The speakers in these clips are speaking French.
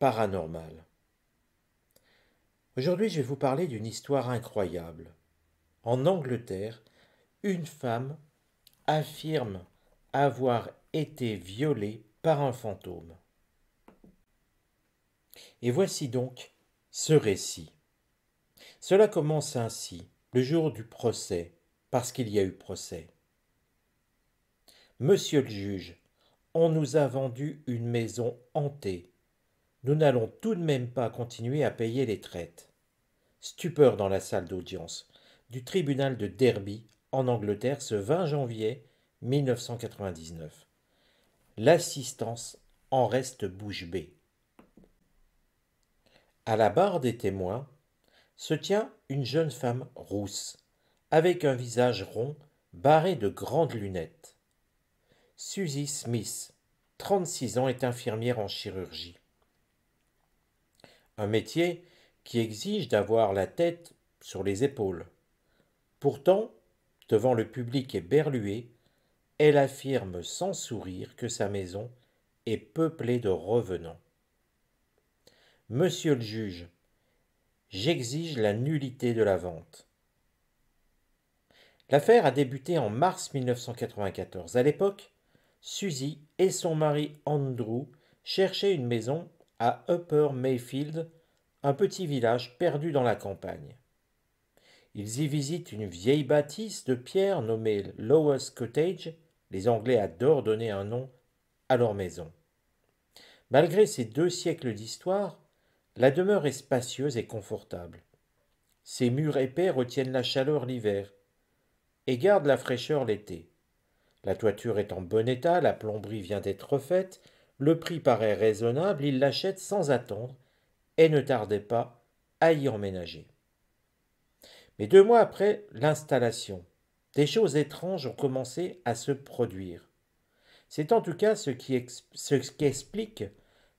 paranormal. Aujourd'hui, je vais vous parler d'une histoire incroyable. En Angleterre, une femme affirme avoir été violée par un fantôme. Et voici donc ce récit. Cela commence ainsi, le jour du procès, parce qu'il y a eu procès. Monsieur le juge, on nous a vendu une maison hantée nous n'allons tout de même pas continuer à payer les traites. Stupeur dans la salle d'audience du tribunal de Derby en Angleterre ce 20 janvier 1999. L'assistance en reste bouche bée. À la barre des témoins se tient une jeune femme rousse, avec un visage rond barré de grandes lunettes. Susie Smith, 36 ans, est infirmière en chirurgie un métier qui exige d'avoir la tête sur les épaules. Pourtant, devant le public éberlué, elle affirme sans sourire que sa maison est peuplée de revenants. Monsieur le juge, j'exige la nullité de la vente. L'affaire a débuté en mars 1994. À l'époque, Suzy et son mari Andrew cherchaient une maison à Upper Mayfield, un petit village perdu dans la campagne. Ils y visitent une vieille bâtisse de pierre nommée Lower's Cottage. Les Anglais adorent donner un nom à leur maison. Malgré ces deux siècles d'histoire, la demeure est spacieuse et confortable. Ses murs épais retiennent la chaleur l'hiver et gardent la fraîcheur l'été. La toiture est en bon état, la plomberie vient d'être refaite, le prix paraît raisonnable, il l'achète sans attendre et ne tardait pas à y emménager. Mais deux mois après l'installation, des choses étranges ont commencé à se produire. C'est en tout cas ce qui,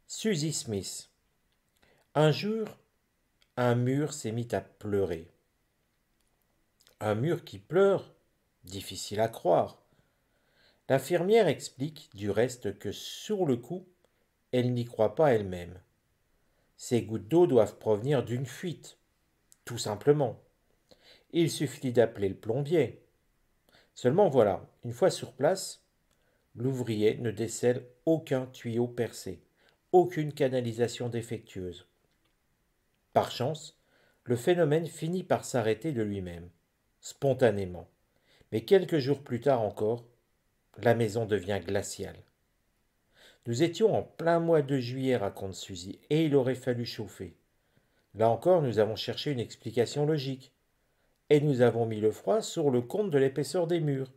Susie Smith. Un jour, un mur s'est mis à pleurer. Un mur qui pleure, difficile à croire. L'infirmière explique du reste que sur le coup, elle n'y croit pas elle-même. Ces gouttes d'eau doivent provenir d'une fuite, tout simplement. Il suffit d'appeler le plombier. Seulement voilà, une fois sur place, l'ouvrier ne décèle aucun tuyau percé, aucune canalisation défectueuse. Par chance, le phénomène finit par s'arrêter de lui-même, spontanément. Mais quelques jours plus tard encore, la maison devient glaciale. Nous étions en plein mois de juillet, raconte Suzy, et il aurait fallu chauffer. Là encore, nous avons cherché une explication logique. Et nous avons mis le froid sur le compte de l'épaisseur des murs.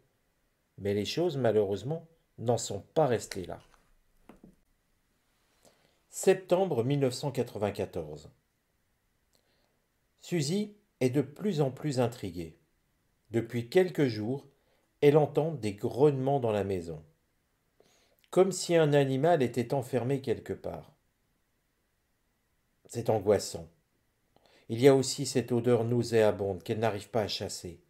Mais les choses, malheureusement, n'en sont pas restées là. Septembre 1994. Suzy est de plus en plus intriguée. Depuis quelques jours, elle entend des grognements dans la maison, comme si un animal était enfermé quelque part. C'est angoissant. Il y a aussi cette odeur nauséabonde qu'elle n'arrive pas à chasser,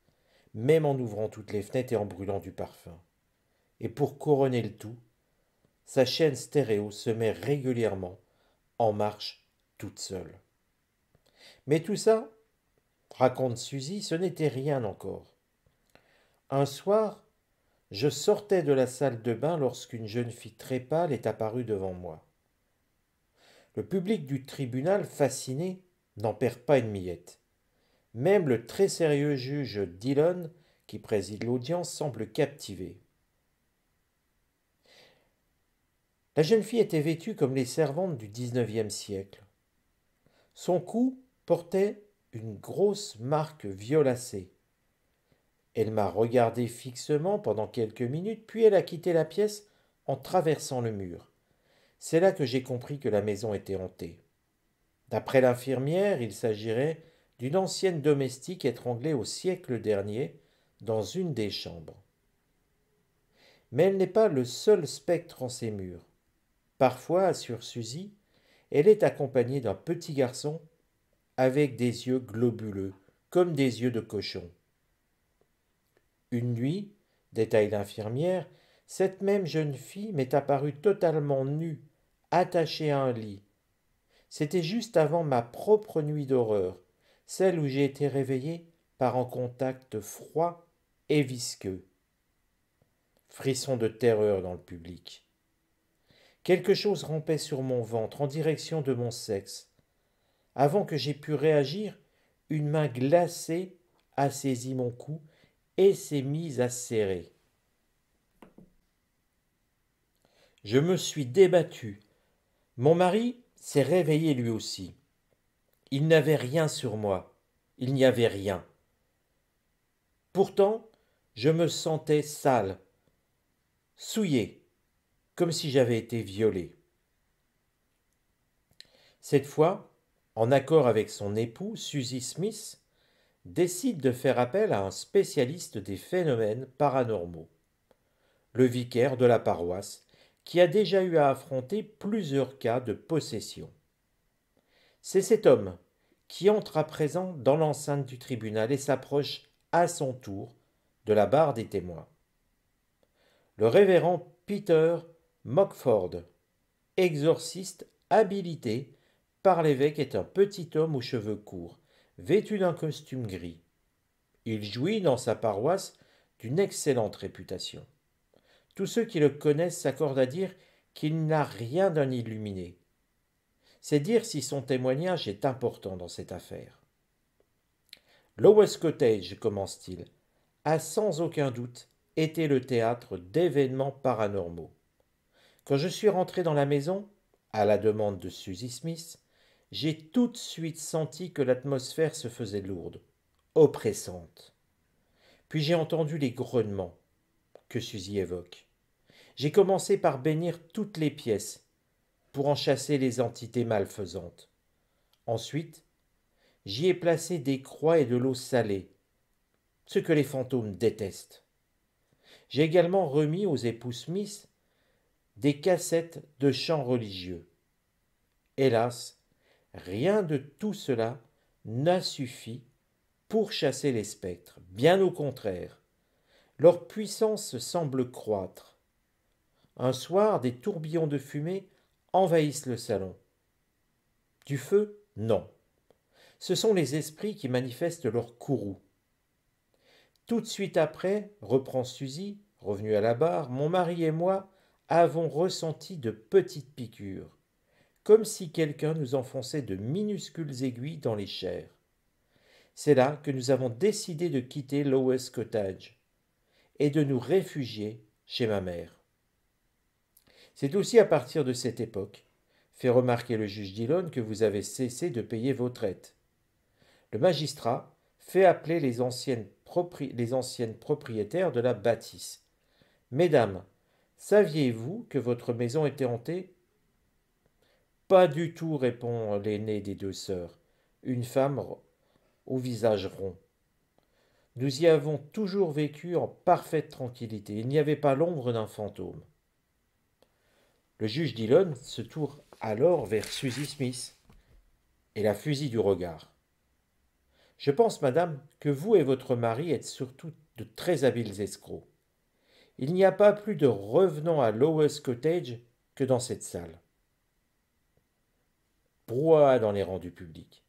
même en ouvrant toutes les fenêtres et en brûlant du parfum. Et pour couronner le tout, sa chaîne stéréo se met régulièrement en marche toute seule. Mais tout ça, raconte Suzy, ce n'était rien encore. Un soir, je sortais de la salle de bain lorsqu'une jeune fille très pâle est apparue devant moi. Le public du tribunal, fasciné, n'en perd pas une miette. Même le très sérieux juge Dillon, qui préside l'audience, semble captivé. La jeune fille était vêtue comme les servantes du XIXe siècle. Son cou portait une grosse marque violacée, elle m'a regardé fixement pendant quelques minutes, puis elle a quitté la pièce en traversant le mur. C'est là que j'ai compris que la maison était hantée. D'après l'infirmière, il s'agirait d'une ancienne domestique étranglée au siècle dernier dans une des chambres. Mais elle n'est pas le seul spectre en ces murs. Parfois, sur Suzy, elle est accompagnée d'un petit garçon avec des yeux globuleux, comme des yeux de cochon. Une nuit, détail d'infirmière, cette même jeune fille m'est apparue totalement nue, attachée à un lit. C'était juste avant ma propre nuit d'horreur, celle où j'ai été réveillée par un contact froid et visqueux. Frisson de terreur dans le public. Quelque chose rampait sur mon ventre en direction de mon sexe. Avant que j'aie pu réagir, une main glacée a saisi mon cou et s'est mise à serrer. Je me suis débattu. Mon mari s'est réveillé lui aussi. Il n'avait rien sur moi. Il n'y avait rien. Pourtant, je me sentais sale, souillé, comme si j'avais été violé. Cette fois, en accord avec son époux, Susie Smith, décide de faire appel à un spécialiste des phénomènes paranormaux, le vicaire de la paroisse, qui a déjà eu à affronter plusieurs cas de possession. C'est cet homme qui entre à présent dans l'enceinte du tribunal et s'approche à son tour de la barre des témoins. Le révérend Peter Mockford, exorciste habilité par l'évêque, est un petit homme aux cheveux courts vêtu d'un costume gris. Il jouit dans sa paroisse d'une excellente réputation. Tous ceux qui le connaissent s'accordent à dire qu'il n'a rien d'un illuminé. C'est dire si son témoignage est important dans cette affaire. Lowe's Cottage, commence-t-il, a sans aucun doute été le théâtre d'événements paranormaux. Quand je suis rentré dans la maison, à la demande de Susie Smith, j'ai tout de suite senti que l'atmosphère se faisait lourde, oppressante. Puis j'ai entendu les grognements que Suzy évoque. J'ai commencé par bénir toutes les pièces pour en chasser les entités malfaisantes. Ensuite, j'y ai placé des croix et de l'eau salée, ce que les fantômes détestent. J'ai également remis aux époux Smith des cassettes de chants religieux. Hélas, Rien de tout cela n'a suffi pour chasser les spectres, bien au contraire. Leur puissance semble croître. Un soir, des tourbillons de fumée envahissent le salon. Du feu, non. Ce sont les esprits qui manifestent leur courroux. Tout de suite après, reprend Suzy, revenue à la barre, mon mari et moi avons ressenti de petites piqûres comme si quelqu'un nous enfonçait de minuscules aiguilles dans les chairs. C'est là que nous avons décidé de quitter Lowes Cottage et de nous réfugier chez ma mère. C'est aussi à partir de cette époque, fait remarquer le juge Dillon, que vous avez cessé de payer vos traites. Le magistrat fait appeler les anciennes, les anciennes propriétaires de la bâtisse. Mesdames, saviez-vous que votre maison était hantée pas du tout, répond l'aînée des deux sœurs, une femme au visage rond. Nous y avons toujours vécu en parfaite tranquillité. Il n'y avait pas l'ombre d'un fantôme. Le juge Dillon se tourne alors vers Susie Smith et la fusille du regard. Je pense, madame, que vous et votre mari êtes surtout de très habiles escrocs. Il n'y a pas plus de revenants à Lowes Cottage que dans cette salle. « broie dans les rendus publics.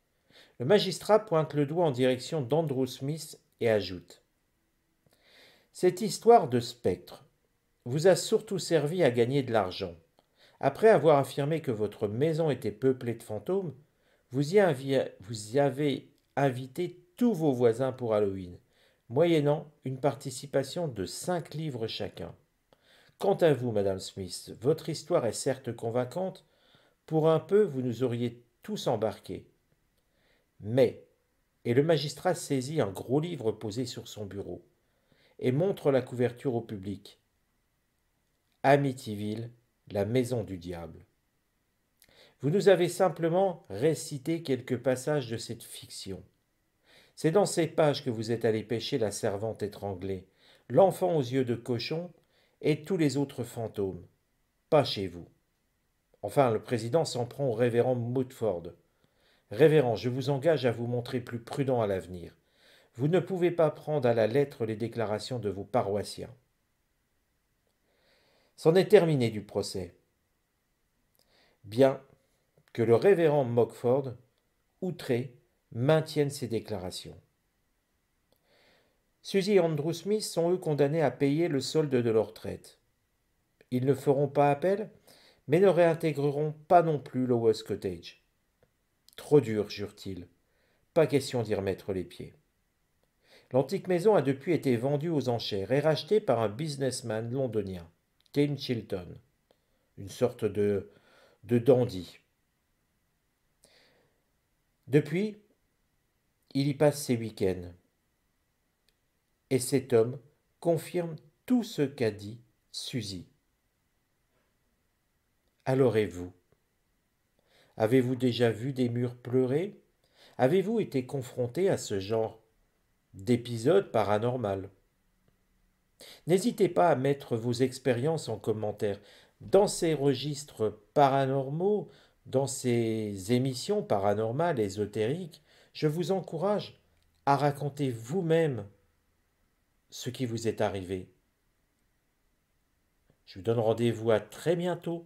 Le magistrat pointe le doigt en direction d'Andrew Smith et ajoute Cette histoire de spectre vous a surtout servi à gagner de l'argent. Après avoir affirmé que votre maison était peuplée de fantômes, vous vous y avez invité tous vos voisins pour Halloween, moyennant une participation de cinq livres chacun. Quant à vous, Madame Smith, votre histoire est certes convaincante, pour un peu, vous nous auriez tous embarqués. Mais, et le magistrat saisit un gros livre posé sur son bureau et montre la couverture au public. Amityville, la maison du diable. Vous nous avez simplement récité quelques passages de cette fiction. C'est dans ces pages que vous êtes allé pêcher la servante étranglée, l'enfant aux yeux de cochon et tous les autres fantômes. Pas chez vous. Enfin, le président s'en prend au révérend Moodford. Révérend, je vous engage à vous montrer plus prudent à l'avenir. Vous ne pouvez pas prendre à la lettre les déclarations de vos paroissiens. C'en est terminé du procès. Bien que le révérend Mockford, outré, maintienne ses déclarations. Suzy et Andrew Smith sont eux condamnés à payer le solde de leur traite. Ils ne feront pas appel mais ne réintégreront pas non plus Lowe's Cottage. Trop dur, jure-t-il. Pas question d'y remettre les pieds. L'antique maison a depuis été vendue aux enchères et rachetée par un businessman londonien, Tim Chilton, une sorte de, de dandy. Depuis, il y passe ses week-ends. Et cet homme confirme tout ce qu'a dit Suzy et vous Avez-vous déjà vu des murs pleurer Avez-vous été confronté à ce genre d'épisode paranormal N'hésitez pas à mettre vos expériences en commentaire. Dans ces registres paranormaux, dans ces émissions paranormales, ésotériques, je vous encourage à raconter vous-même ce qui vous est arrivé. Je vous donne rendez-vous à très bientôt